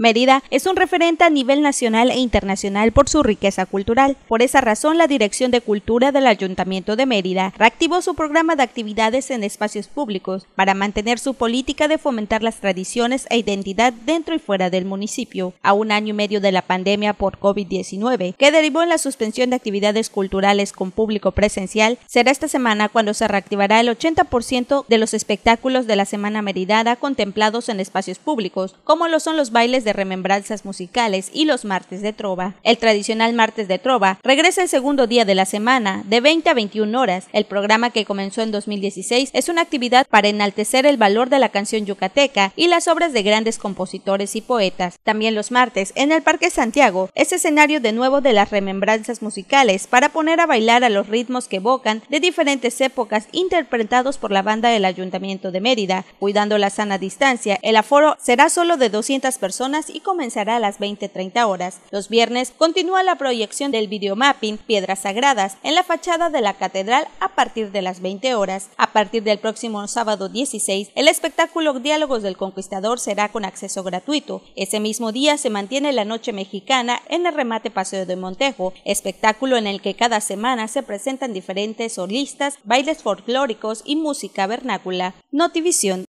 Mérida es un referente a nivel nacional e internacional por su riqueza cultural. Por esa razón, la Dirección de Cultura del Ayuntamiento de Mérida reactivó su programa de actividades en espacios públicos para mantener su política de fomentar las tradiciones e identidad dentro y fuera del municipio. A un año y medio de la pandemia por COVID-19, que derivó en la suspensión de actividades culturales con público presencial, será esta semana cuando se reactivará el 80% de los espectáculos de la Semana Meridada contemplados en espacios públicos, como lo son los bailes de remembranzas musicales y los martes de trova. El tradicional martes de trova regresa el segundo día de la semana, de 20 a 21 horas. El programa que comenzó en 2016 es una actividad para enaltecer el valor de la canción yucateca y las obras de grandes compositores y poetas. También los martes, en el Parque Santiago, es escenario de nuevo de las remembranzas musicales para poner a bailar a los ritmos que evocan de diferentes épocas interpretados por la banda del Ayuntamiento de Mérida. Cuidando la sana distancia, el aforo será solo de 200 personas y comenzará a las 20.30 horas. Los viernes continúa la proyección del videomapping Piedras Sagradas en la fachada de la catedral a partir de las 20 horas. A partir del próximo sábado 16, el espectáculo Diálogos del Conquistador será con acceso gratuito. Ese mismo día se mantiene la Noche Mexicana en el remate Paseo de Montejo, espectáculo en el que cada semana se presentan diferentes solistas, bailes folclóricos y música vernácula. Notivisión